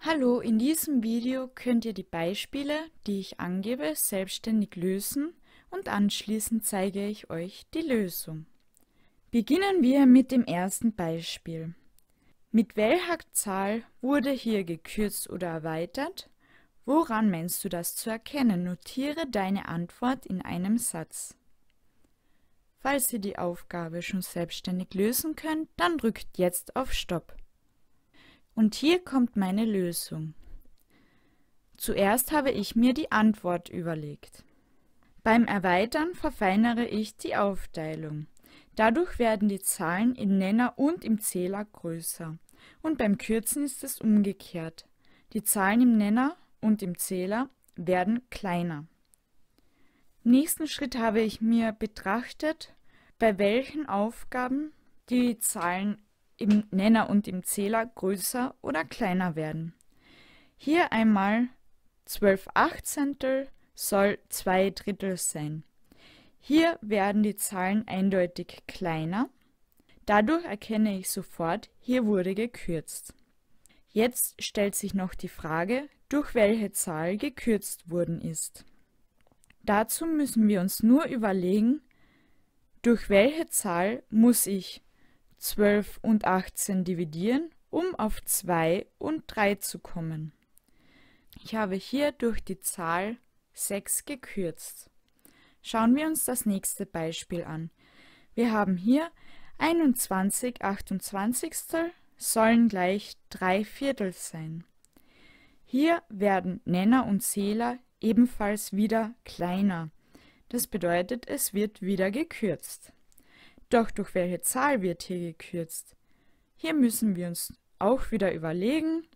Hallo, in diesem Video könnt ihr die Beispiele, die ich angebe, selbstständig lösen und anschließend zeige ich euch die Lösung. Beginnen wir mit dem ersten Beispiel. Mit welcher Zahl wurde hier gekürzt oder erweitert? Woran meinst du das zu erkennen? Notiere deine Antwort in einem Satz. Falls ihr die Aufgabe schon selbstständig lösen könnt, dann drückt jetzt auf Stopp. Und hier kommt meine Lösung. Zuerst habe ich mir die Antwort überlegt. Beim Erweitern verfeinere ich die Aufteilung. Dadurch werden die Zahlen im Nenner und im Zähler größer. Und beim Kürzen ist es umgekehrt. Die Zahlen im Nenner und im Zähler werden kleiner. Im nächsten Schritt habe ich mir betrachtet, bei welchen Aufgaben die Zahlen im Nenner und im Zähler größer oder kleiner werden. Hier einmal 12 Achtzehntel soll 2 Drittel sein. Hier werden die Zahlen eindeutig kleiner. Dadurch erkenne ich sofort, hier wurde gekürzt. Jetzt stellt sich noch die Frage, durch welche Zahl gekürzt worden ist. Dazu müssen wir uns nur überlegen, durch welche Zahl muss ich 12 und 18 dividieren, um auf 2 und 3 zu kommen. Ich habe hier durch die Zahl 6 gekürzt. Schauen wir uns das nächste Beispiel an. Wir haben hier 21 28 sollen gleich 3 Viertel sein. Hier werden Nenner und Zähler ebenfalls wieder kleiner. Das bedeutet, es wird wieder gekürzt. Doch durch welche Zahl wird hier gekürzt? Hier müssen wir uns auch wieder überlegen,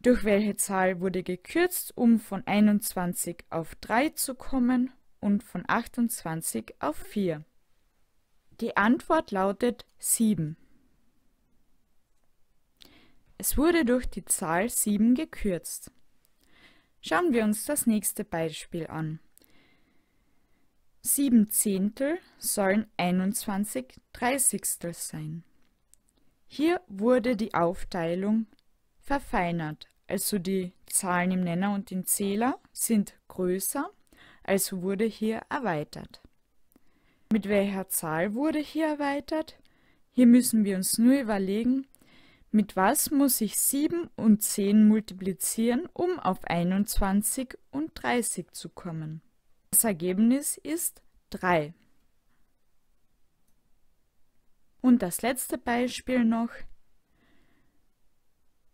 durch welche Zahl wurde gekürzt, um von 21 auf 3 zu kommen und von 28 auf 4. Die Antwort lautet 7. Es wurde durch die Zahl 7 gekürzt. Schauen wir uns das nächste Beispiel an. 7 Zehntel sollen 21 Dreißigstel sein. Hier wurde die Aufteilung verfeinert, also die Zahlen im Nenner und im Zähler sind größer, also wurde hier erweitert. Mit welcher Zahl wurde hier erweitert? Hier müssen wir uns nur überlegen, mit was muss ich 7 und 10 multiplizieren, um auf 21 und 30 zu kommen. Das Ergebnis ist 3. Und das letzte Beispiel noch.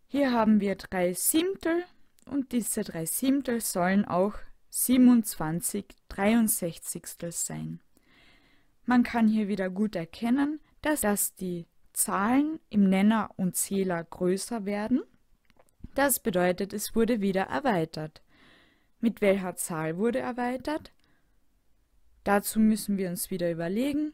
Hier haben wir 3 Siebtel und diese 3 Siebtel sollen auch 27 63 sein. Man kann hier wieder gut erkennen, dass, dass die Zahlen im Nenner und Zähler größer werden. Das bedeutet, es wurde wieder erweitert. Mit welcher Zahl wurde erweitert? Dazu müssen wir uns wieder überlegen,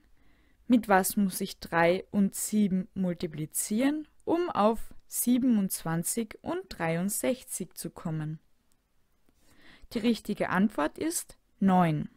mit was muss ich 3 und 7 multiplizieren, um auf 27 und 63 zu kommen. Die richtige Antwort ist 9.